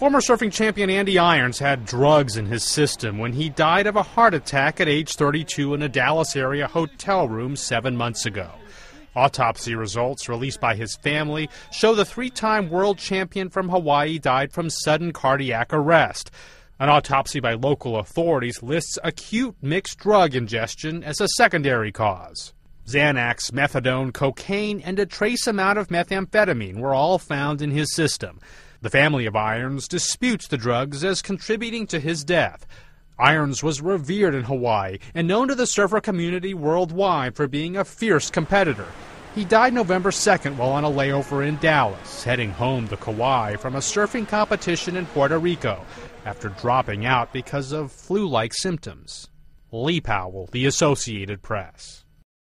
Former surfing champion Andy Irons had drugs in his system when he died of a heart attack at age 32 in a Dallas area hotel room seven months ago. Autopsy results released by his family show the three time world champion from Hawaii died from sudden cardiac arrest. An autopsy by local authorities lists acute mixed drug ingestion as a secondary cause. Xanax, methadone, cocaine, and a trace amount of methamphetamine were all found in his system. The family of Irons disputes the drugs as contributing to his death. Irons was revered in Hawaii and known to the surfer community worldwide for being a fierce competitor. He died November 2nd while on a layover in Dallas, heading home to Kauai from a surfing competition in Puerto Rico after dropping out because of flu like symptoms. Lee Powell, The Associated Press.